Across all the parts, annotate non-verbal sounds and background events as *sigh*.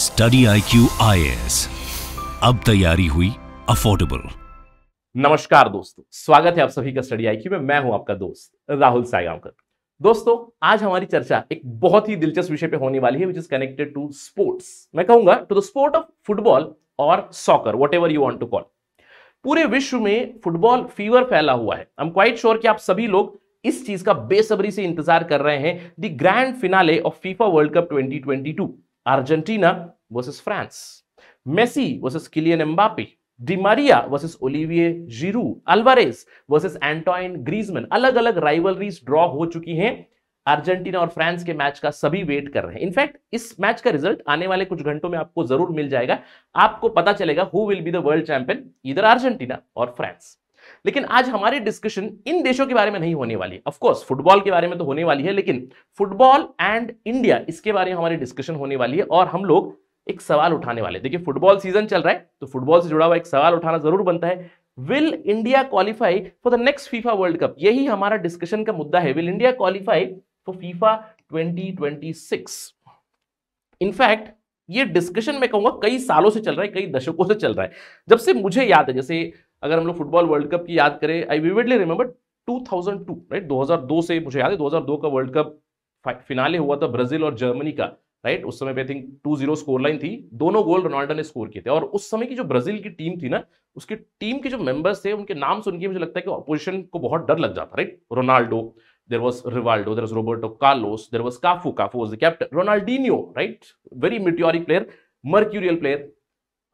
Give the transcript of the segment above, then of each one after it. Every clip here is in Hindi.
स्टडी आई क्यू अब तैयारी हुई अफोर्डेबल नमस्कार दोस्तों स्वागत है आप सभी का स्टडी आई में मैं हूं आपका दोस्त राहुल सायगांवकर दोस्तों आज हमारी चर्चा एक बहुत ही दिलचस्प विषय पे होने वाली है which is connected to sports मैं कहूंगा to the sport of football और soccer whatever you want to call पूरे विश्व में फुटबॉल फीवर फैला हुआ है आई एम क्वाइट श्योर कि आप सभी लोग इस चीज का बेसब्री से इंतजार कर रहे हैं the grand finale of FIFA world Cup 2022 Argentina versus France. Messi versus Kylian Mbappe. Di Maria versus Olivier Giroud Alvarez versus Antoine Griezmann अलग अलग राइवलरीज ड्रॉ हो चुकी हैं अर्जेंटीना और फ्रांस के मैच का सभी वेट कर रहे हैं इनफैक्ट इस मैच का रिजल्ट आने वाले कुछ घंटों में आपको जरूर मिल जाएगा आपको पता चलेगा who will be the world champion इधर अर्जेंटीना और फ्रांस लेकिन आज हमारी डिस्कशन इन देशों के बारे में नहीं होने वाली ऑफ कोर्स फुटबॉल के बारे में तो होने वाली है लेकिन फुटबॉल एंड इंडिया इसके बारे में हमारी डिस्कशन होने वाली है और हम लोग एक सवाल उठाने वाले देखिए फुटबॉल सीजन चल रहा है तो फुटबॉल से जुड़ा हुआ एक सवाल उठाना जरूर बनता है will India qualify for the next FIFA world Cup यही हमारा डिस्कशन का मुद्दा है will India qualify for FIFA twenty in fact ये डिस्कशन मैं कहूंगा कई सालों से चल रहा है कई दशकों से चल रहा है जब से मुझे याद है जैसे अगर हम लोग फुटबॉल वर्ल्ड कप की याद करें आई विविडली रिमेंबर 2002 राइट 2002 से मुझे याद है 2002 का वर्ल्ड कप फिनाले हुआ था ब्राजील और जर्मनी का राइट उस समय पे I think two zero score line थी दोनों गोल रोनाल्डो ने स्कोर किए थे और उस समय की जो ब्राजील की टीम थी ना उसकी टीम के जो मेंबर्स थे उनके नाम सुन के मुझे लगता है कि अपोजिशन को बहुत डर लग जाता right Ronaldo there was Rivaldo there was Roberto Carlos there was Cafu Cafu was the captain Ronaldinho right very meteoric player mercurial player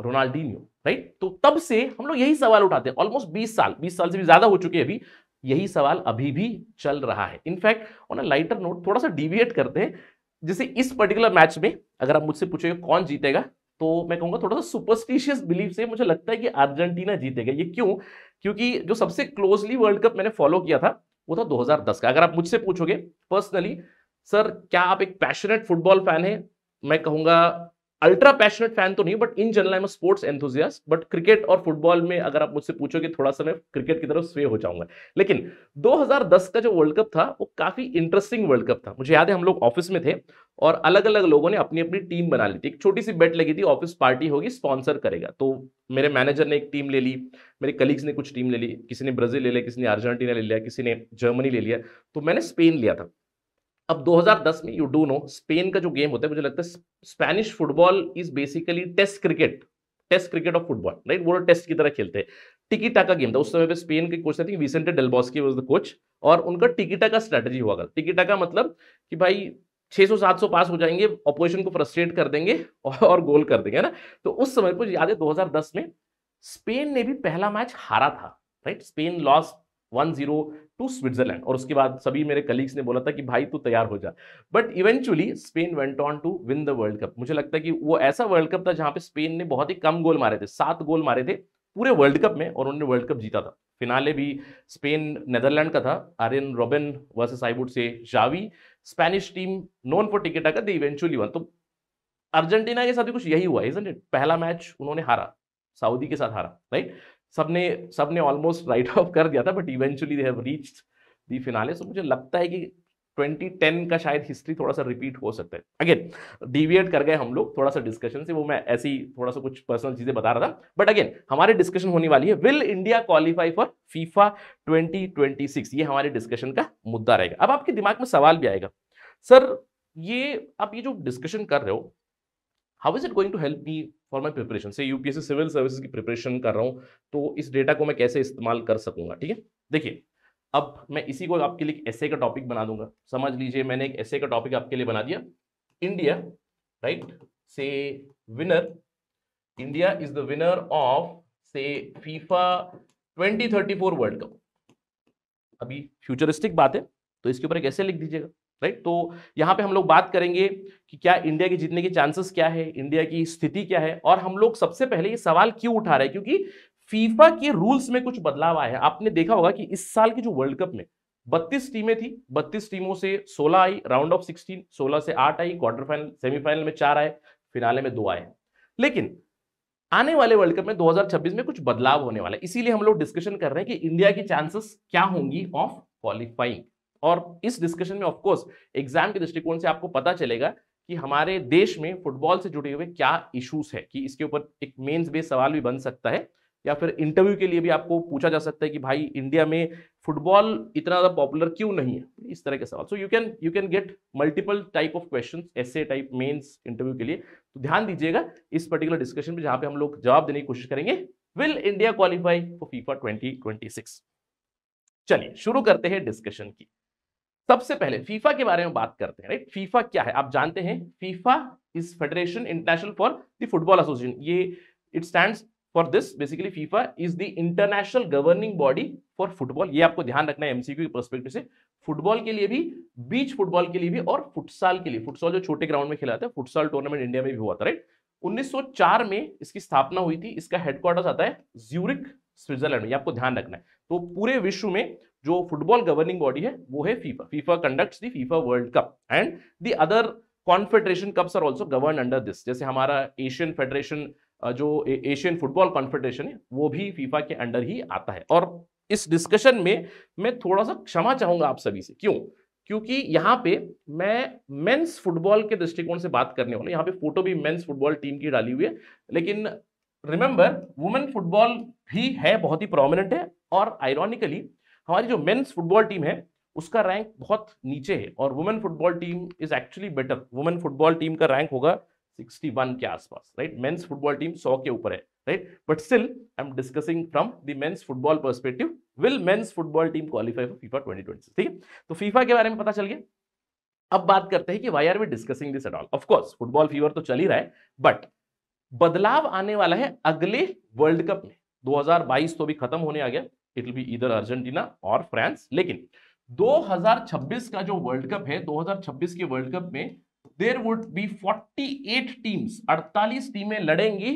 Ronaldinho right तो तब से हम लोग यही सवाल उठाते हैं ऑलमोस्ट 20 साल 20 साल से भी ज्यादा हो चुके अभी यही सवाल अभी भी चल रहा है in fact on a lighter note थोड़ा सा डिविएट करते हैं जैसे इस पर्टिकुलर मैच में अगर आप मुझसे पूछेंगे कौन जीतेगा तो मैं कहूंगा थोड़ा सा सुपरस्टिशियस बिलीव से मुझे लगता है कि अर्जेंटीना जीतेगा ये क्यों क्योंकि जो सबसे क्लोजली वर्ल्ड कप मैंने फॉलो किया था वो था 2010 का अगर आप मुझसे पूछोगे पर्सनली सर क्या आप एक पैशनेट फुटबॉल फैन है मैं कहूंगा अल्ट्रा पैशनेट फैन तो नहीं but in general I am sports enthusiast but cricket और फुटबॉल में अगर आप मुझसे पूछोगे थोड़ा सा मैं क्रिकेट की तरफ स्वे हो जाऊंगा लेकिन 2010 का जो वर्ल्ड कप था वो काफी इंटरेस्टिंग वर्ल्ड कप था मुझे याद है हम लोग ऑफिस में थे और अलग अलग लोगों ने अपनी अपनी टीम बना ली थी एक छोटी सी बेट लगी थी ऑफिस पार्टी होगी स्पॉन्सर करेगा तो मेरे मैनेजर ने एक टीम ले ली मेरे कलीग्स ने कुछ टीम ले ली किसी ने ब्राजील ले लिया किसी ने अर्जेंटीना ले लिया किसी ने जर्मनी ले लिया तो मैंने स्पेन लिया था अब 2010 में यू डू नो स्पेन का जो गेम होता है मुझे लगता है Spanish football is basically test cricket test cricket of football right वो टेस्ट की तरह खेलते हैं टिकी टाका गेम था उस समय पे स्पेन के कोच थे विसेंटे डेलबॉस की कोच और उनका टिकी टाका स्ट्रेटजी हुआ कर टिकी टाका मतलब कि भाई 600-700 पास हो जाएंगे ऑपोजिशन को फ्रस्ट्रेट कर देंगे और गोल कर देंगे ना तो उस समय पर याद है 2010 में स्पेन ने भी पहला मैच हारा था right Spain lost one zero to Switzerland और उसके बाद सभी मेरे कलीग्स ने बोला था कि भाई तू तैयार हो जा but eventually Spain went on to win the world Cup मुझे लगता है कि वो ऐसा वर्ल्ड कप था जहां पे स्पेन ने बहुत ही कम गोल मारे थे सात गोल मारे थे पूरे वर्ल्ड कप में और उन्होंने वर्ल्ड कप जीता था फिनाले भी स्पेन नेदरलैंड का था Arjen Robben versus I would say Xavi Spanish team known for tiki आकर दे इवेंचुअली वन तो अर्जेंटीना के साथ भी कुछ यही हुआ इजंट इट पहला मैच उन्होंने हारा सऊदी के साथ हारा राइट सबने सबने ऑलमोस्ट राइट ऑफ कर दिया था but eventually they have reached the finale so मुझे लगता है कि 2010 का शायद हिस्ट्री थोड़ा सा रिपीट हो सकता है अगेन डिविएट कर गए हम लोग थोड़ा सा डिस्कशन से वो मैं ऐसी थोड़ा सा कुछ पर्सनल चीजें बता रहा था बट अगेन हमारी डिस्कशन होने वाली है will India qualify for FIFA 2026 ये हमारे डिस्कशन का मुद्दा रहेगा अब आपके दिमाग में सवाल भी आएगा सर ये आप ये जो डिस्कशन कर रहे हो how is it going to help me for my preparation say UPSC civil service की प्रिपरेशन कर रहा हूँ तो इस डेटा को मैं कैसे इस्तेमाल कर सकूँगा ठीक है देखिए अब मैं इसी को आपके लिए ऐसे का टॉपिक बना दूंगा समझ लीजिए मैंने एक ऐसे का टॉपिक आपके लिए बना दिया India right say winner India is the winner of say FIFA 2034 World Cup अभी फ्यूचरिस्टिक बात है तो इसके ऊपर एक ऐसे लिख दीजिएगा राइट तो यहाँ पे हम लोग बात करेंगे कि क्या इंडिया के जीतने के चांसेस क्या है इंडिया की स्थिति क्या है और हम लोग सबसे पहले ये सवाल क्यों उठा रहे हैं क्योंकि फीफा के रूल्स में कुछ बदलाव आए हैं आपने देखा होगा कि इस साल के जो वर्ल्ड कप में बत्तीस टीमें थी बत्तीस टीमों से सोलह आई राउंड ऑफ सिक्सटीन सोलह से आठ आई क्वार्टर फाइनल सेमीफाइनल में चार आए फिनाले में दो आए लेकिन आने वाले वर्ल्ड कप में 2026 में कुछ बदलाव होने वाला है इसीलिए हम लोग डिस्कशन कर रहे हैं कि इंडिया की चांसेस क्या होंगी ऑफ क्वालिफाइंग और इस डिस्कशन में ऑफकोर्स एग्जाम के दृष्टिकोण से आपको पता चलेगा कि हमारे देश में फुटबॉल से जुड़े हुए क्या इश्यूज है कि इसके ऊपर एक मेन्स बेस्ड सवाल भी बन सकता है या फिर इंटरव्यू के लिए भी आपको पूछा जा सकता है कि भाई इंडिया में फुटबॉल इतना ज़्यादा पॉपुलर क्यों नहीं है इस तरह के सवाल so you can you can get multiple type of question ऐसे टाइप मेन्स इंटरव्यू के लिए तो ध्यान दीजिएगा इस पर्टिकुलर डिस्कशन में जहाँ पे हम लोग जवाब देने की कोशिश करेंगे will India qualify for FIFA twenty चलिए शुरू करते हैं डिस्कशन की सबसे पहले हम्म। फीफा के बारे में बात करते हैं राइट फीफा क्या है आप जानते हैं hmm. FIFA is Federation International for the Football Association ये it stand for this basically FIFA is the international governing body for football ये आपको ध्यान रखना है एमसीक्यू के परस्पेक्टिव से फुटबॉल के लिए भी बीच फुटबॉल के लिए भी और फुटसाल के लिए फुटसॉल जो छोटे ग्राउंड में खेला जाता है फुटसॉल टूर्नामेंट इंडिया में भी हुआ था राइट 1904 में इसकी स्थापना हुई थी इसका हेडक्वार्टर आता है ज्यूरिक स्विट्जरलैंड में आपको ध्यान रखना है तो पूरे विश्व में जो फुटबॉल गवर्निंग बॉडी है वो है FIFA FIFA conducts the FIFA world Cup and the other confederation cups are also govern under this जैसे हमारा एशियन फेडरेशन जो एशियन फुटबॉल कॉन्फेडरेशन है वो भी फीफा के अंडर ही आता है और इस डिस्कशन में मैं थोड़ा सा क्षमा चाहूंगा आप सभी से क्यों क्योंकि यहाँ पे मैं मेंस फुटबॉल के दृष्टिकोण से बात करने वाला यहाँ पे फोटो भी मेंस फुटबॉल टीम की डाली हुई है लेकिन रिमेंबर वुमेन फुटबॉल भी है बहुत ही प्रोमिनेंट है और आयरॉनिकली हमारी जो मेन्स फुटबॉल टीम है उसका रैंक बहुत नीचे है और women football team is actually better women football team का रैंक होगा 61 के आसपास राइट मेन्स फुटबॉल टीम 100 के ऊपर है right but still I am discussing from the men's football perspective will men's football team qualify for FIFA twenty ठीक है तो फीफा के बारे में पता चल गया अब बात करते हैं कि why are we discussing this at all of course football fever तो चल ही रहा है बट बदलाव आने वाला है अगले वर्ल्ड कप में 2022 तो भी खत्म होने आ गया इट विल बी इधर अर्जेंटीना और फ्रांस लेकिन 2026 का जो वर्ल्ड कप है 2026 के वर्ल्ड कप में देर वुड बी 48 टीम्स 48 टीमें लड़ेंगी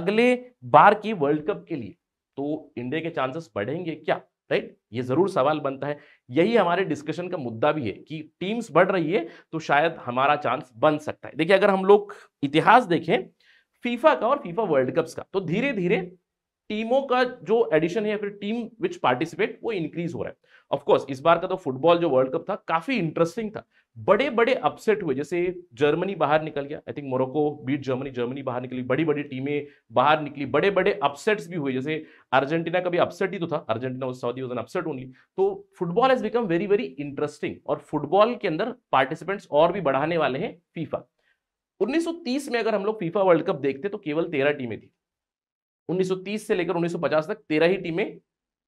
अगले बार की वर्ल्ड कप के लिए तो इंडिया के चांसेस बढ़ेंगे क्या राइट ये जरूर सवाल बनता है यही हमारे डिस्कशन का मुद्दा भी है कि टीम्स बढ़ रही है तो शायद हमारा चांस बन सकता है देखिए अगर हम लोग इतिहास देखें फीफा का और फीफा वर्ल्ड कप्स का तो धीरे धीरे टीमों का जो एडिशन है या फिर टीम विच पार्टिसिपेट वो इंक्रीज हो रहा है ऑफकोर्स इस बार का तो फुटबॉल जो वर्ल्ड कप था काफी इंटरेस्टिंग था बड़े बड़े अपसेट हुए जैसे जर्मनी बाहर निकल गया I think Morocco beat Germany Germany बाहर निकली बड़ी बड़ी टीमें बाहर निकली बड़े बड़े अपसेट्स भी हुए जैसे अर्जेंटीना का भी अपसेट ही तो था अर्जेंटीना और सऊदी वजन अपसेट ओनली तो football has become very very interesting और फुटबॉल के अंदर पार्टिसिपेंट्स और भी बढ़ाने वाले हैं फीफा 1930 में अगर हम लोग फीफा वर्ल्ड कप देखते तो केवल तेरह टीमें थी 1930 से लेकर 1950 तक तेरह ही टीमें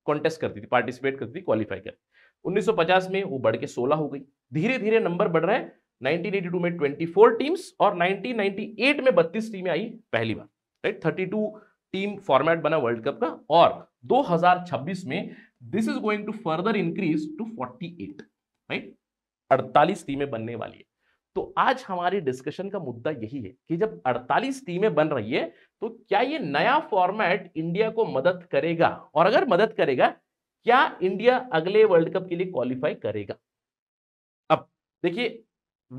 कॉन्टेस्ट करती थी पार्टिसिपेट करती थी क्वालिफाई करती 1950 में वो बढ़ के 16 हो गई धीरे धीरे नंबर बढ़ रहे हैं 1982 में 24 टीम्स और 1998 में 32 टीमें आई पहली बार राइट थर्टी टीम फॉर्मेट बना वर्ल्ड कप का और 2026 में this is going to further increase to 48 right 48 टीमें बनने वाली है तो आज हमारी डिस्कशन का मुद्दा यही है कि जब 48 टीमें बन रही है तो क्या ये नया फॉर्मेट इंडिया को मदद करेगा और अगर मदद करेगा क्या इंडिया अगले वर्ल्ड कप के लिए क्वालिफाई करेगा अब देखिए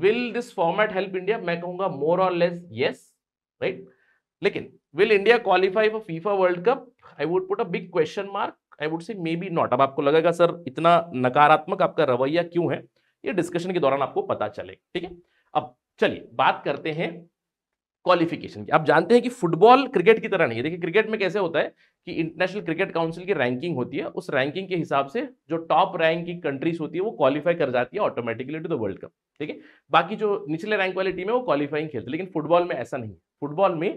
will this format help India मैं कहूंगा मोर और लेस यस राइट लेकिन will India qualify for FIFA world cup I would put a big question mark I would say may be not अब आपको लगेगा सर इतना नकारात्मक आपका रवैया क्यों है ये डिस्कशन के दौरान आपको पता चलेगा ठीक है अब चलिए बात करते हैं क्वालिफिकेशन की आप जानते हैं कि फुटबॉल क्रिकेट की तरह नहीं है देखिए क्रिकेट में कैसे होता है कि इंटरनेशनल क्रिकेट काउंसिल की रैंकिंग होती है उस रैंकिंग के हिसाब से जो टॉप रैंक की कंट्रीज होती है वो क्वालिफाई कर जाती है automatically to the world cup ठीक है बाकी जो निचले रैंक वाली टीम है वो क्वालिफाइंग खेलती है लेकिन फुटबॉल में ऐसा नहीं फुटबॉल में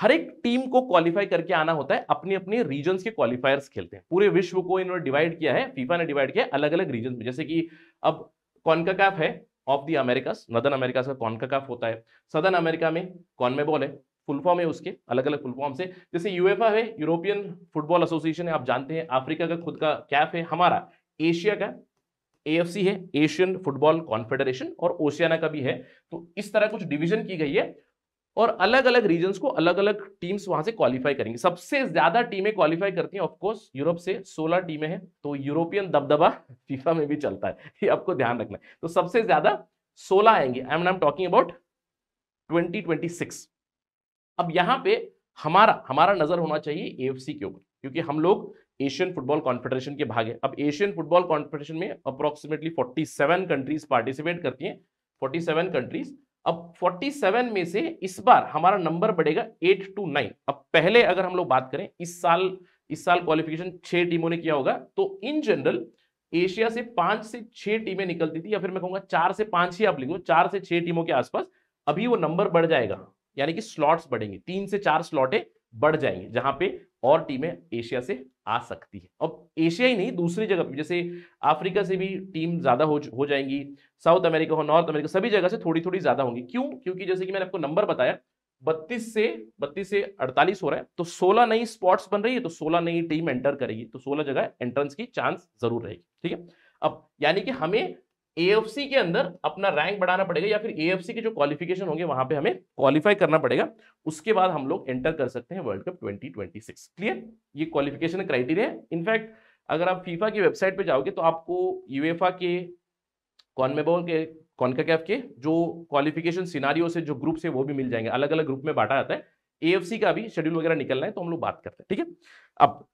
हर एक टीम को क्वालिफाई करके आना होता है अपने अपने रीजन के क्वालिफायर्स खेलते हैं पूरे विश्व को इन्होंने डिवाइड किया है फीफा ने डिवाइड किया अलग अलग रीजन में जैसे कि अब कॉन्काकाफ है of the Americas northern Americas का कॉन्काकाफ होता है सदन अमेरिका में कॉनमेबॉल है फुल फॉर्म है उसके अलग अलग फुल फॉर्म से जैसे यूएफए है यूरोपियन फुटबॉल एसोसिएशन है आप जानते हैं अफ्रीका का खुद का कैफ है हमारा एशिया का एएफसी है एशियन फुटबॉल कॉन्फेडरेशन और ओशियाना का भी है तो इस तरह कुछ डिवीजन की गई है और अलग अलग रीजन को अलग अलग टीम्स वहां से क्वालिफाई करेंगे सबसे ज्यादा टीमें क्वालिफाई करती हैं ऑफकोर्स यूरोप से 16 टीमें हैं तो यूरोपियन दबदबा फीफा में भी चलता है ये आपको ध्यान रखना है तो सबसे ज्यादा 16 आएंगे I am not talking about 2026 अब यहाँ पे हमारा हमारा नजर होना चाहिए सी के ऊपर क्योंकि हम लोग एशियन फुटबॉल कॉन्फेडरेशन के भाग है अब एशियन फुटबॉल कॉन्फेडरेशन में अप्रोक्सीमेटली सेवन कंट्रीज पार्टिसिपेट करती हैं सेवन कंट्रीज अब 47 में से इस बार हमारा नंबर बढ़ेगा 8 टू 9 अब पहले अगर हम लोग बात करें इस साल इस साल क्वालिफिकेशन छह टीमों ने किया होगा तो इन जनरल एशिया से पांच से छह टीमें निकलती थी या फिर मैं कहूंगा चार से पांच ही आप लिखो चार से छह टीमों के आसपास अभी वो नंबर बढ़ जाएगा यानी कि स्लॉट्स बढ़ेंगे तीन से चार स्लॉटें बढ़ जाएंगे जहां पे और टीमें एशिया से आ सकती है अब एशिया ही नहीं दूसरी जगह जैसे अफ्रीका से भी टीम ज़्यादा हो हो जाएंगी साउथ अमेरिका हो नॉर्थ अमेरिका सभी जगह से थोड़ी थोड़ी ज़्यादा होंगी क्यों क्योंकि जैसे कि मैंने आपको नंबर बताया बत्तीस से बत्तीस से अड़तालीस हो रहा है तो सोलह नई स्पॉट्स बन रही है तो सोलह नई टीम एंटर करेगी तो सोलह जगह एंट्रेंस की चांस जरूर रहेगी ठीक है अब यानी कि हमें एएफसी के अंदर अपना रैंक बढ़ाना पड़ेगा या फिर एएफसी के जो क्वालिफिकेशन होंगे वहां पे हमें क्वालिफाई करना पड़ेगा उसके बाद हम लोग एंटर कर सकते हैं वर्ल्ड कप 2026 क्लियर ये क्वालिफिकेशन क्राइटेरिया है इनफैक्ट अगर आप फीफा की वेबसाइट पे जाओगे तो आपको यूएफा के कॉनमेबोल के कॉन्काकैफ के जो क्वालिफिकेशन सिनारियों से जो ग्रुप है वो भी मिल जाएंगे अलग अलग ग्रुप में बांटा जाता है एएफसी का भी शेड्यूल वगैरह निकलना है तो हम लोग बात करते हैं ठीक है अब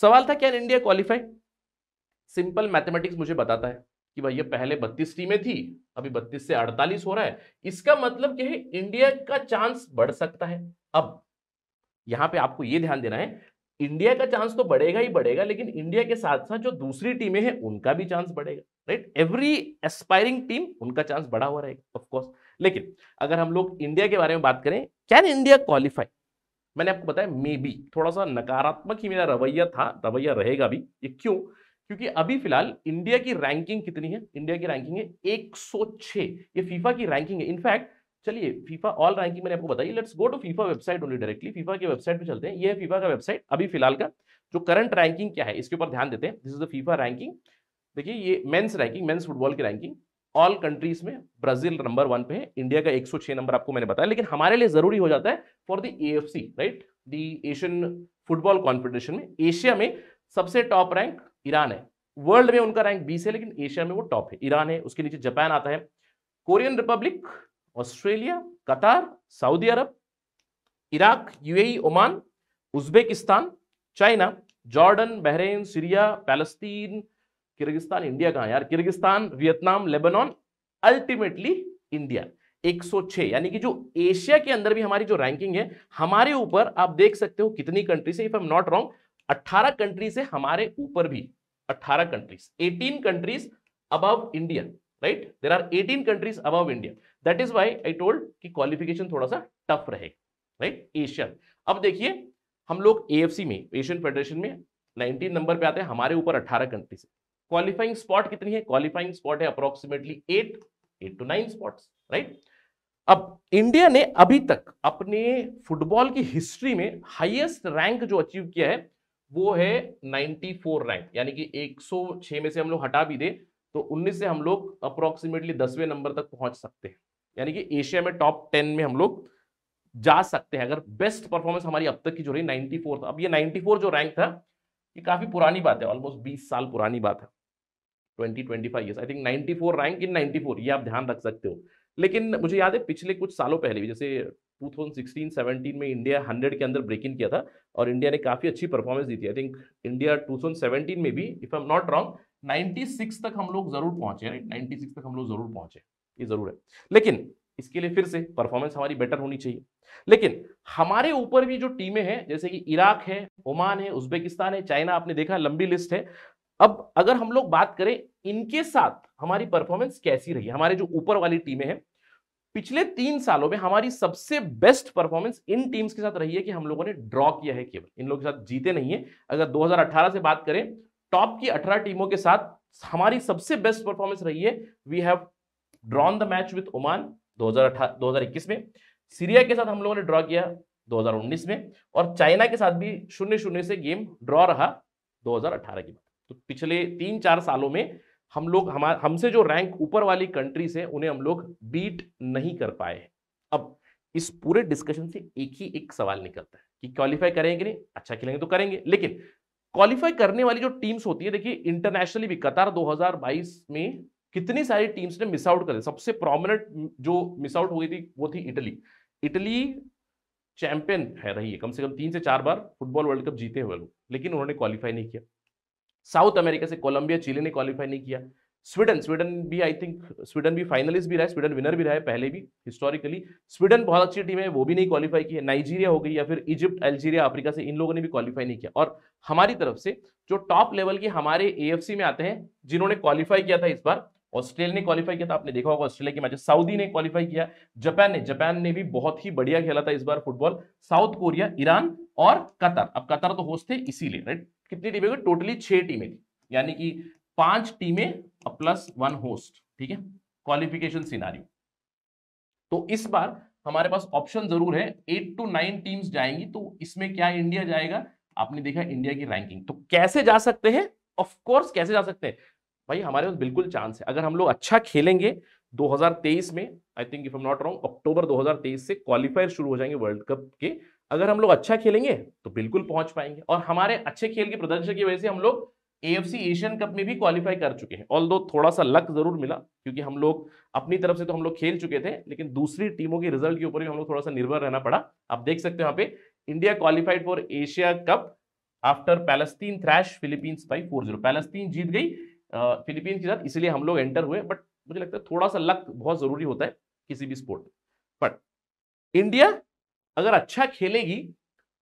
सवाल था can India qualify simple mathematics मुझे बताता है कि ये पहले 32 टीमें थी अभी 32 से 48 हो रहा है इसका मतलब क्या है इंडिया का चांस बढ़ सकता है अब यहां पे आपको ये ध्यान देना है इंडिया का चांस तो बढ़ेगा ही बढ़ेगा लेकिन इंडिया के साथ साथ जो दूसरी टीमें हैं उनका भी चांस बढ़ेगा राइट एवरी एस्पायरिंग टीम उनका चांस बढ़ा हुआ रहेगा ऑफकोर्स लेकिन अगर हम लोग इंडिया के बारे में बात करें कैन इंडिया क्वालिफाई मैंने आपको बताया मे बी थोड़ा सा नकारात्मक ही मेरा रवैया था रवैया रहेगा भी ये क्यों क्योंकि अभी फिलहाल इंडिया की रैंकिंग कितनी है इंडिया की रैंकिंग है 106 ये फीफा की रैंकिंग है इनफैक्ट चलिए फीफा ऑल रैंकिंग मैंने आपको बताई let's go to FIFA website only directly FIFA की वेबसाइट पे चलते हैं ये है फीफा का वेबसाइट अभी फिलहाल का जो करंट रैंकिंग क्या है इसके ऊपर ध्यान देते हैं this is the FIFA ranking देखिए ये मेन्स रैंकिंग मेन्स फुटबॉल की रैंकिंग ऑल कंट्रीज में ब्राजील नंबर वन पे है इंडिया का छह नंबर आपको मैंने बताया लेकिन हमारे लिए जरूरी हो जाता है for the a right the Asian football confederation में एशिया में सबसे टॉप रैंक ईरान है वर्ल्ड में उनका रैंक बीस है लेकिन एशिया में वो टॉप है ईरान है उसके नीचे जापान आता है Korean republic Australia Qatar Saudi Arabia Iraq UAE Oman Uzbekistan China Jordan Bahrain Syria Palestine Kyrgyzstan India कहा यार Kyrgyzstan Vietnam Lebanon ultimately India 106 यानी कि जो एशिया के अंदर भी हमारी जो रैंकिंग है हमारे ऊपर आप देख सकते हो कितनी कंट्री से if I am not wrong अट्ठारह कंट्रीज है हमारे ऊपर भी अट्ठारह countries eighteen countries above India right there are eighteen countries above India that is why I told कि क्वालिफिकेशन थोड़ा सा टफ रहेगा राइट right? एशियन अब देखिए हम लोग एएफसी में एशियन फेडरेशन में नाइनटीन नंबर पे आते हैं हमारे ऊपर अट्ठारह कंट्रीज क्वालिफाइंग स्पॉट कितनी है क्वालिफाइंग स्पॉट है approximately eight eight to nine spot right अब इंडिया ने अभी तक अपने फुटबॉल की हिस्ट्री में हाईएस्ट रैंक जो अचीव किया है वो है 94 रैंक यानी कि 106 में से हम लोग हटा भी दे तो 19 से हम लोग अप्रोक्सीमेटली दसवें नंबर तक पहुंच सकते हैं यानी कि एशिया में टॉप 10 में हम लोग जा सकते हैं अगर बेस्ट परफॉर्मेंस हमारी अब तक की जो रही 94 था अब ये 94 जो रैंक था ये काफी पुरानी बात है ऑलमोस्ट बीस साल पुरानी बात है 20 आई थिंक रैंक इन ये आप ध्यान रख सकते हो लेकिन मुझे याद है पिछले कुछ सालों पहले भी जैसे 2016-17 में इंडिया 100 के अंदर ब्रेक इन किया था और इंडिया ने काफ़ी अच्छी परफॉर्मेंस दी थी आई थिंक इंडिया 2017 में भी if I am not wrong 96 तक हम लोग ज़रूर पहुंचे राइट 96 तक हम लोग ज़रूर पहुंचे ये ज़रूर है लेकिन इसके लिए फिर से परफॉर्मेंस हमारी बेटर होनी चाहिए लेकिन हमारे ऊपर भी जो टीमें हैं जैसे कि इराक है ओमान है उज्बेकिस्तान है चाइना आपने देखा लंबी लिस्ट है अब अगर हम लोग बात करें इनके साथ हमारी परफॉर्मेंस कैसी रही हमारे जो ऊपर वाली टीमें हैं पिछले तीन सालों में हमारी सबसे बेस्ट परफॉर्मेंस इन टीम्स के साथ रही है कि हम लोगों ने ड्रॉ किया है केवल इन लोगों के साथ जीते नहीं है अगर 2018 से बात करें टॉप की 18 टीमों के साथ हमारी सबसे बेस्ट परफॉर्मेंस रही है we have drawn the match with Oman दो हजार में सीरिया के साथ हम लोगों ने ड्रॉ किया 2019 में और चाइना के साथ भी शून्य शून्य से गेम ड्रॉ रहा 2018 के बाद तो पिछले तीन चार सालों में हम लोग हमारे हमसे जो रैंक ऊपर वाली कंट्रीज है उन्हें हम लोग बीट नहीं कर पाए अब इस पूरे डिस्कशन से एक ही एक सवाल निकलता है कि क्वालिफाई करेंगे नहीं अच्छा खेलेंगे तो करेंगे लेकिन क्वालिफाई करने वाली जो टीम्स होती है देखिए इंटरनेशनली भी कतार 2022 में कितनी सारी टीम्स ने मिस आउट कर दिया सबसे प्रोमिनेंट जो मिस आउट हो गई थी वो थी इटली इटली चैंपियन है रही है कम से कम तीन से चार बार फुटबॉल वर्ल्ड कप जीते हुए लोग लेकिन उन्होंने क्वालिफाई नहीं किया साउथ अमेरिका से कोलंबिया चिली ने क्वालिफाई नहीं किया स्वीडन स्वीडन भी आई थिंक स्वीडन भी फाइनलिस्ट भी रहा है स्वीडन विनर भी रहा है पहले भी हिस्टोरिकली स्वीडन बहुत अच्छी टीम है वो भी नहीं क्वालिफाई की है नाइजीरिया हो गई या फिर इजिप्ट अल्जीरिया अफ्रीका से इन लोगों ने भी क्वालिफाई नहीं किया और हमारी तरफ से जो टॉप लेवल के हमारे ए में आते हैं जिन्होंने क्वालिफाई किया था इस बार ऑस्ट्रेलिया ने क्वालिफाई किया था आपने देखा होगा ऑस्ट्रेलिया के मैच सऊदी ने क्वालिफाई किया जापान ने जापान ने भी बहुत ही बढ़िया खेला था इस बार फुटबॉल साउथ कोरिया ईरान और कतर अब कतर तो होस्ट थे इसीलिए राइट कितनी टीमें टोटली छह टीमें थी यानी कि पांच टीमें प्लस वन होस्ट ठीक है क्वालिफिकेशन सिनारी तो इस बार हमारे पास ऑप्शन जरूर है एट टू नाइन टीम्स जाएंगी तो इसमें क्या इंडिया जाएगा आपने देखा इंडिया की रैंकिंग तो कैसे जा सकते हैं ऑफ कोर्स कैसे जा सकते हैं भाई हमारे पास बिल्कुल चांस है अगर हम लोग अच्छा खेलेंगे 2023 में I think if am not wrong October 2023 से क्वालिफायर शुरू हो जाएंगे वर्ल्ड कप के अगर हम लोग अच्छा खेलेंगे तो बिल्कुल पहुंच पाएंगे और हमारे अच्छे खेल के प्रदर्शन की वजह से हम लोग ए एशियन कप में भी क्वालिफाई कर चुके हैं ऑल थोड़ा सा लक जरूर मिला क्योंकि हम लोग अपनी तरफ से तो हम लोग खेल चुके थे लेकिन दूसरी टीमों के रिजल्ट के ऊपर भी हम लोग थोड़ा सा निर्भर रहना पड़ा आप देख सकते हो यहाँ पे India qualified for Asia cup after Palestine thrash Philippines by four zero Palestine जीत गई फिलीपींस के साथ इसलिए हम लोग एंटर हुए बट मुझे लगता है थोड़ा सा लक बहुत ज़रूरी होता है किसी भी स्पोर्ट में बट इंडिया अगर अच्छा खेलेगी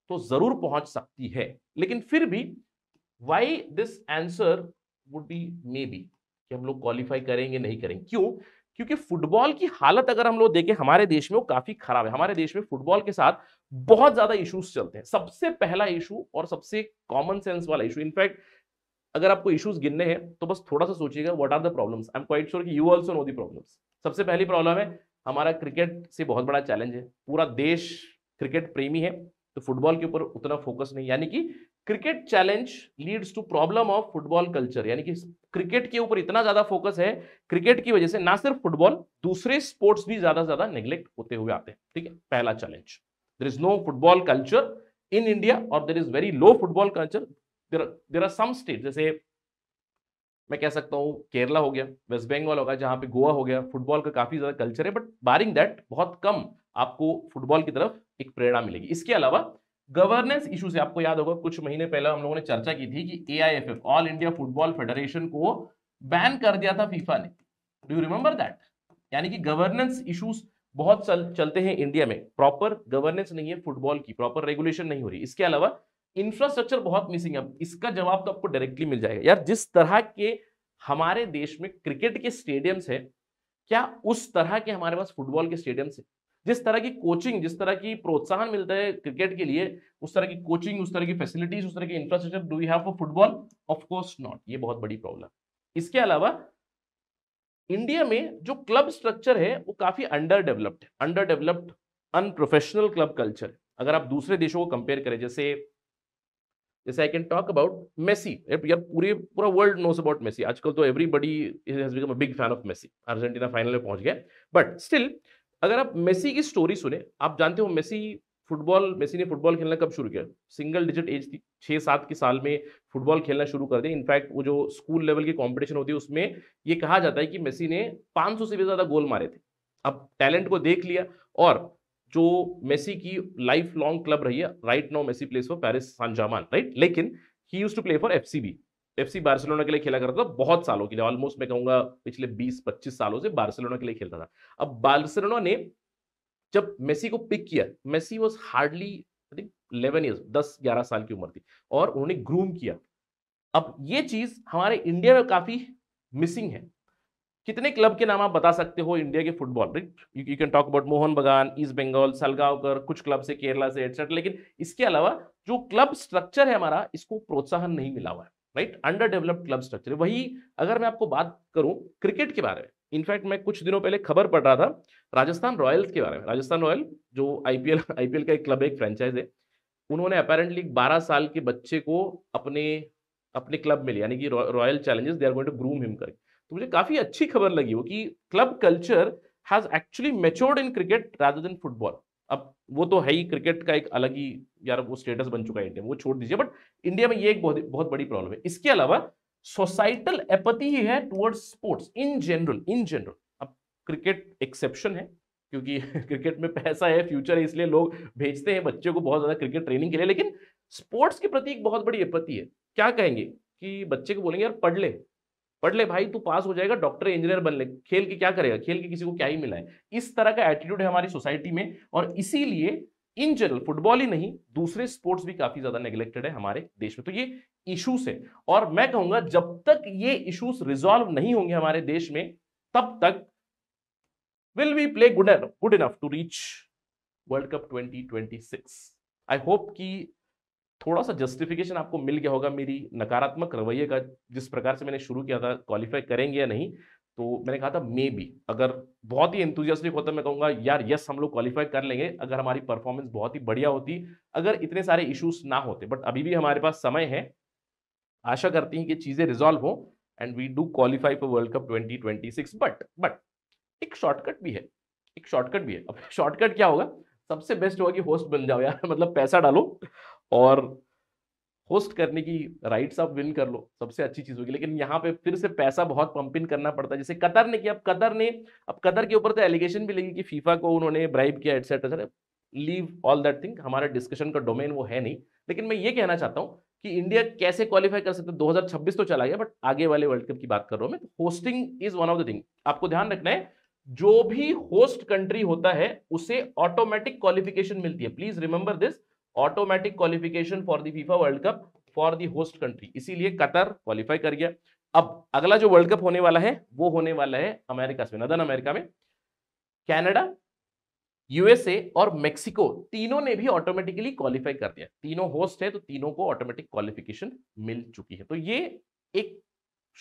तो ज़रूर पहुंच सकती है लेकिन फिर भी why this answer would be maybe कि हम लोग क्वालिफाई करेंगे नहीं करेंगे क्यों क्योंकि फुटबॉल की हालत अगर हम लोग देखें हमारे देश में वो काफी खराब है हमारे देश में फुटबॉल के साथ बहुत ज्यादा इश्यूज चलते हैं सबसे पहला इशू और सबसे कॉमन सेंस वाला इशू इनफैक्ट अगर आपको इश्यूज गिनने हैं तो बस थोड़ा सा सोचिएगा what are the problems I am quite sure कि you also know the problems सबसे पहली प्रॉब्लम है हमारा क्रिकेट से बहुत बड़ा चैलेंज है पूरा देश क्रिकेट प्रेमी है तो फुटबॉल के ऊपर उतना फोकस नहीं यानी कि cricket challenge leads to problem of football culture यानी कि क्रिकेट के ऊपर इतना ज्यादा फोकस है क्रिकेट की वजह से ना सिर्फ फुटबॉल दूसरे स्पोर्ट्स भी ज्यादा ज्यादा नेग्लेक्ट होते हुए आते हैं ठीक है पहला challenge there is no football culture in India और there is very low football culture there are some state जैसे मैं कह सकता हूँ केरला हो गया वेस्ट बंगाल होगा जहाँ पे गोवा हो गया फुटबॉल का काफ़ी ज़्यादा कल्चर है बट बारिंग दैट बहुत कम आपको फुटबॉल की तरफ एक प्रेरणा मिलेगी इसके अलावा गवर्नेंस इशू से आपको याद होगा कुछ महीने पहले हम लोगों ने चर्चा की थी कि a all India football federation को बैन कर दिया था फीफा ने डू यू रिमेंबर दैट यानी कि गवर्नेंस इशूज बहुत चल, चलते हैं इंडिया में प्रॉपर गवर्नेंस नहीं है फुटबॉल की प्रॉपर रेगुलेशन नहीं हो रही इसके अलावा इंफ्रास्ट्रक्चर बहुत मिसिंग है इसका जवाब तो आपको डायरेक्टली मिल जाएगा यार जिस तरह के हमारे देश में क्रिकेट के स्टेडियम्स हैं क्या उस तरह के हमारे पास फुटबॉल के स्टेडियम्स हैं जिस तरह की कोचिंग जिस तरह की प्रोत्साहन मिलता है क्रिकेट के लिए उस तरह की कोचिंग उस तरह की फैसिलिटीज उस तरह की infrastructure do you have for football of course not ये बहुत बड़ी प्रॉब्लम इसके अलावा इंडिया में जो क्लब स्ट्रक्चर है वो काफी अंडर डेवलप्ड है under developed unprofessional club culture अगर आप दूसरे देशों को कंपेयर करें जैसे जैसे I can talk about Messi यार पूरे पूरा वर्ल्ड नोस अबाउट मेसी आजकल तो everybody has become a big fan of Messi Argentina final में पहुंच गया बट स्टिल अगर आप मेसी की स्टोरी सुने आप जानते हो मेसी फुटबॉल मेसी ने फुटबॉल खेलना कब शुरू किया सिंगल डिजिट एज थी छः सात के साल में फुटबॉल खेलना शुरू कर दिया इनफैक्ट वो जो स्कूल लेवल की कॉम्पिटिशन होती है उसमें ये कहा जाता है कि मेसी ने 500 से भी ज़्यादा गोल मारे थे अब टैलेंट को देख लिया और जो मेसी की लाइफ लॉन्ग क्लब रही है right now Messi plays for Paris Saint Germain right लेकिन he use to play for F FC Barcelona के लिए खेला करता था बहुत सालों के लिए ऑलमोस्ट मैं कहूंगा पिछले 20-25 सालों से बार्सिलोना के लिए खेलता था अब बार्सिलोना ने जब मेसी को पिक किया Messi was hardly I think eleven years दस ग्यारह साल की उम्र थी और उन्होंने ग्रूम किया अब ये चीज हमारे इंडिया में काफी मिसिंग है कितने क्लब के नाम आप बता सकते हो इंडिया के football right you can talk about Mohun Bagan East Bengal सलगावकर कुछ क्लब से केरला से एटसेट्रा लेकिन इसके अलावा जो क्लब स्ट्रक्चर है हमारा इसको प्रोत्साहन नहीं मिला हुआ है right under developed club structure वही अगर मैं आपको बात करूं क्रिकेट के बारे में इनफैक्ट मैं कुछ दिनों पहले खबर पढ़ रहा था राजस्थान रॉयल्स के बारे में राजस्थान रॉयल जो आईपीएल आईपीएल *laughs* का एक क्लब है एक फ्रेंचाइज है उन्होंने अपेरेंटली 12 साल के बच्चे को अपने अपने क्लब में लिया यानी कि Royal Challenges they are going to groom him करके तो मुझे काफ़ी अच्छी खबर लगी वो कि club culture has actually matured in cricket rather than football अब वो तो है ही क्रिकेट का एक अलग ही यार वो स्टेटस बन चुका है इंडिया वो छोड़ दीजिए बट इंडिया में ये एक बहुत बहुत बड़ी प्रॉब्लम है इसके अलावा सोसाइटल एपति ही है towards sports in general in general अब क्रिकेट एक्सेप्शन है क्योंकि क्रिकेट *laughs* में पैसा है फ्यूचर है इसलिए लोग भेजते हैं बच्चे को बहुत ज़्यादा क्रिकेट ट्रेनिंग के लिए लेकिन स्पोर्ट्स के प्रति एक बहुत बड़ी एपति है क्या कहेंगे कि बच्चे को बोलेंगे यार पढ़ ले पढ़ ले भाई तू पास हो जाएगा डॉक्टर इंजीनियर बन ले खेल के क्या करेगा खेल के किसी को क्या ही मिला है इस तरह का एटीट्यूड है हमारी सोसाइटी में और इसीलिए इन जनरल फुटबॉल ही नहीं दूसरे स्पोर्ट्स भी काफी ज्यादा नेग्लेक्टेड है हमारे देश में तो ये इशूज है और मैं कहूंगा जब तक ये इशूज रिजॉल्व नहीं होंगे हमारे देश में तब तक will we play good enough, good enough to reach World Cup 2026? I hope कि थोड़ा सा जस्टिफिकेशन आपको मिल गया होगा मेरी नकारात्मक रवैये का जिस प्रकार से मैंने शुरू किया था क्वालिफाई करेंगे या नहीं तो मैंने कहा था मे बी अगर बहुत ही इंतुजियास्टिक होता मैं कहूँगा यार यस हम लोग क्वालिफाई कर लेंगे अगर हमारी परफॉर्मेंस बहुत ही बढ़िया होती अगर इतने सारे इश्यूज ना होते बट अभी भी हमारे पास समय है आशा करती हैं कि चीज़ें रिजॉल्व हों and we do qualify for world cup 2026 but but एक शॉर्टकट भी है एक शॉर्टकट भी है अब शॉर्टकट क्या होगा सबसे बेस्ट होगा कि होस्ट बन जाओ यार *laughs* मतलब पैसा डालो और होस्ट करने की राइट्स आप विन कर लो सबसे अच्छी चीज होगी लेकिन यहाँ पे फिर से पैसा बहुत पंप इन करना पड़ता है जैसे कतर ने किया अब कतर ने अब कतर के ऊपर तो एलिगेशन भी लगी कि फीफा को उन्होंने ब्राइब किया etcetera sir leave all that thing हमारे डिस्कशन का डोमेन वो है नहीं लेकिन मैं ये कहना चाहता हूँ कि इंडिया कैसे क्वालिफाई कर सकते हैं 2026 तो चला गया बट आगे वाले वर्ल्ड कप की बात कर रहा हूँ मैं hosting is one of the thing आपको ध्यान रखना है जो भी होस्ट कंट्री होता है उसे ऑटोमेटिक क्वालिफिकेशन मिलती है please remember this automatic qualification for the FIFA world cup for the host country इसीलिए कतर क्वालिफाई कर गया अब अगला जो वर्ल्ड कप होने वाला है वो होने वाला है अमेरिका से नदन अमेरिका में कैनेडा यूएसए और मेक्सिको तीनों ने भी ऑटोमेटिकली क्वालिफाई कर दिया तीनों होस्ट है तो तीनों को ऑटोमेटिक क्वालिफिकेशन मिल चुकी है तो ये एक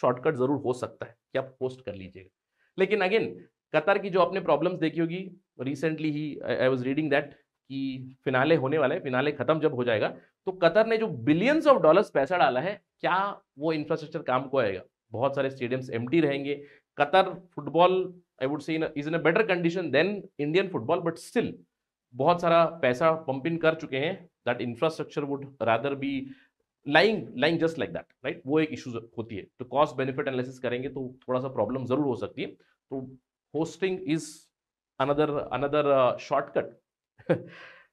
शॉर्टकट जरूर हो सकता है कि आप होस्ट कर लीजिएगा लेकिन अगेन कतर की जो आपने प्रॉब्लम्स देखी होगी रिसेंटली ही आई वॉज रीडिंग दैट कि फिनाले होने वाला है फिनाले खत्म जब हो जाएगा तो कतर ने जो बिलियंस ऑफ डॉलर्स पैसा डाला है क्या वो इंफ्रास्ट्रक्चर काम को आएगा बहुत सारे स्टेडियम्स एम रहेंगे Qatar football I would say is in a better condition than Indian football but still बहुत सारा पैसा पंप इन कर चुके हैं that infrastructure would rather be lying lying just like that right वो एक इशू होती है तो कॉस्ट बेनिफिट एनालिसिस करेंगे तो थोड़ा सा प्रॉब्लम जरूर हो सकती है तो hosting is another another shortcut *laughs*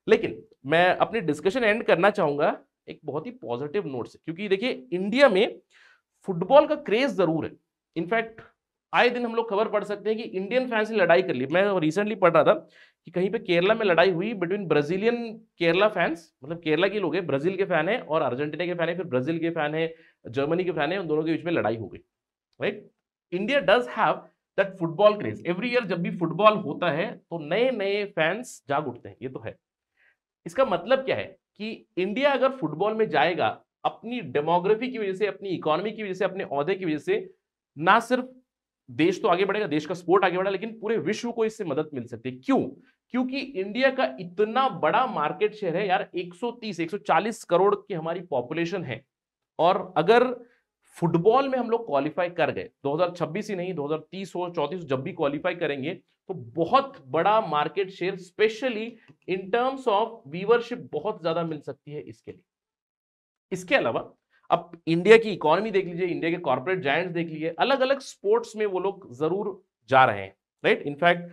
लेकिन मैं अपनी डिस्कशन एंड करना चाहूंगा एक बहुत ही पॉजिटिव नोट से क्योंकि देखिए इंडिया में फुटबॉल का क्रेज ज़रूर है इनफैक्ट आए दिन हम लोग खबर पढ़ सकते हैं कि इंडियन फैंस ने लड़ाई कर ली मैं रिसेंटली पढ़ रहा था कि कहीं पे केरला में लड़ाई हुई बिटवीन ब्राजीलियन केरला फैंस मतलब केरला के लोग हैं ब्राज़ील के फ़ैन हैं और अर्जेंटीना के फ़ैन हैं फिर ब्राज़ील के फ़ैन हैं जर्मनी के फ़ैन हैं उन दोनों के बीच में लड़ाई हो गई right India does have that football craze every year जब भी फुटबॉल होता है तो नए नए फैंस जाग उठते हैं ये तो है इसका मतलब क्या है कि इंडिया अगर फुटबॉल में जाएगा अपनी डेमोग्राफी की वजह से अपनी इकोनॉमी की वजह से अपने अहदे की वजह से ना सिर्फ देश तो आगे बढ़ेगा देश का स्पोर्ट आगे बढ़ेगा लेकिन पूरे विश्व को इससे मदद मिल सकती है क्यों क्योंकि इंडिया का इतना बड़ा मार्केट शेयर है यार 130 140 करोड़ की हमारी पॉपुलेशन है और अगर फुटबॉल में हम लोग क्वालिफाई कर गए 2026 ही नहीं 2030 हो चौतीस जब भी क्वालिफाई करेंगे तो बहुत बड़ा market share specially in terms of viewership बहुत ज्यादा मिल सकती है इसके लिए इसके अलावा अब इंडिया की इकोनॉमी देख लीजिए इंडिया के कॉर्पोरेट जायंट्स देख लीजिए अलग अलग स्पोर्ट्स में वो लोग जरूर जा रहे हैं राइट इनफैक्ट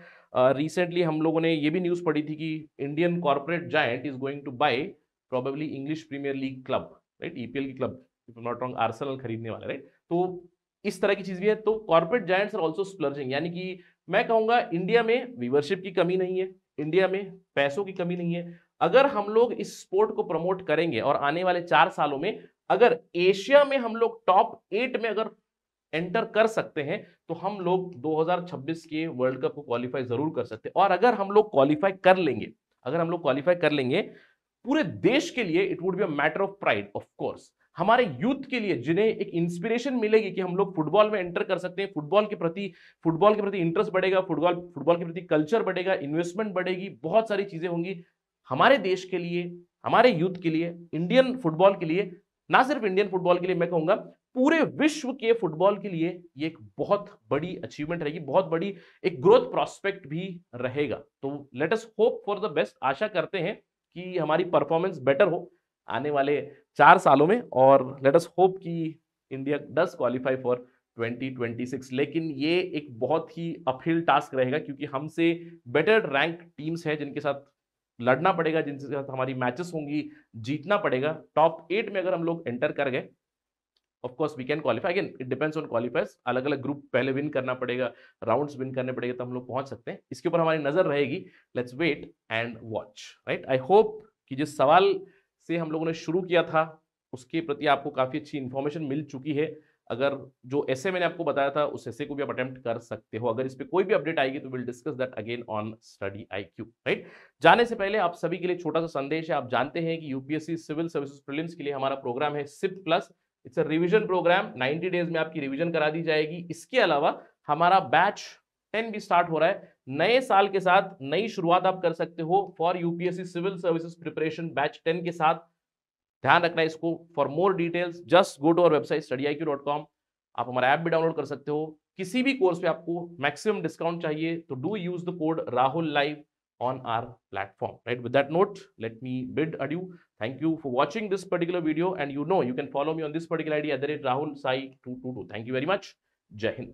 रिसेंटली हम लोगों ने ये भी न्यूज पढ़ी थी कि Indian corporate giant is going to buy probably English Premier League club right EPL की क्लब नॉट रॉन्ग आर्सनल खरीदने वाले राइट तो इस तरह की चीज भी है तो corporate giants are also splurging यानी कि मैं कहूंगा इंडिया में व्यूवरशिप की कमी नहीं है इंडिया में पैसों की कमी नहीं है अगर हम लोग इस स्पोर्ट को प्रमोट करेंगे और आने वाले चार सालों में अगर एशिया में हम लोग टॉप एट में अगर एंटर कर सकते हैं तो हम लोग 2026 के वर्ल्ड कप को क्वालिफाई जरूर कर सकते हैं और अगर हम लोग क्वालिफाई कर लेंगे अगर हम लोग क्वालिफाई कर लेंगे पूरे देश के लिए it would be a matter of pride of course हमारे यूथ के लिए जिन्हें एक इंस्पिरेशन मिलेगी कि हम लोग फुटबॉल में एंटर कर सकते हैं फुटबॉल के प्रति फुटबॉल के प्रति इंटरेस्ट बढ़ेगा फुटबॉल फुटबॉल के प्रति कल्चर बढ़ेगा इन्वेस्टमेंट बढ़ेगी बहुत सारी चीज़ें होंगी हमारे देश के लिए हमारे यूथ के लिए इंडियन फुटबॉल के लिए ना सिर्फ इंडियन फुटबॉल के लिए मैं कहूंगा पूरे विश्व के फुटबॉल के लिए ये एक बहुत बड़ी अचीवमेंट रहेगी बहुत बड़ी एक ग्रोथ प्रॉस्पेक्ट भी रहेगा तो let us hope for the best आशा करते हैं कि हमारी परफॉर्मेंस बेटर हो आने वाले चार सालों में और लेट अस होप कि इंडिया डस क्वालिफाई फॉर 2026 लेकिन ये एक बहुत ही अपील टास्क रहेगा क्योंकि हमसे बेटर रैंक टीम्स हैं जिनके साथ लड़ना पड़ेगा जिनके साथ हमारी मैचेस होंगी जीतना पड़ेगा टॉप एट में अगर हम लोग एंटर कर गए of course we can qualify again it depends on qualifiers अलग अलग ग्रुप पहले विन करना पड़ेगा राउंड्स विन करने पड़ेगा तो हम लोग पहुंच सकते हैं इसके ऊपर हमारी नजर रहेगी let's wait and watch right I hope कि जिस सवाल से हम लोगों ने शुरू किया था उसके प्रति आपको काफ़ी अच्छी इन्फॉर्मेशन मिल चुकी है अगर जो ऐसे मैंने आपको बताया था उस ऐसे को भी आप अटेम्प्ट कर सकते हो अगर इस पर कोई भी अपडेट आएगी तो will discuss that again on study I Q right जाने से पहले आप सभी के लिए छोटा सा संदेश है आप जानते हैं कि यूपीएससी सिविल सर्विसेज प्रीलिम्स के लिए हमारा प्रोग्राम है SIP plus it's a revision program 90 days में आपकी रिविजन करा दी जाएगी इसके अलावा हमारा बैच टेन भी स्टार्ट हो रहा है नए साल के साथ नई शुरुआत आप कर सकते हो for UPSC civil services preparation batch ten के साथ ध्यान रखना इसको for more details just go to our website study आप हमारा ऐप भी डाउनलोड कर सकते हो किसी भी कोर्स पे आपको मैक्सिमम डिस्काउंट चाहिए तो do use the code Rahul live on our platform right with that note let me bid adieu you thank you for watching this particular video and you know you can follow me on this particular ID at the rate Rahul Sai two two two thank you very much जय हिंद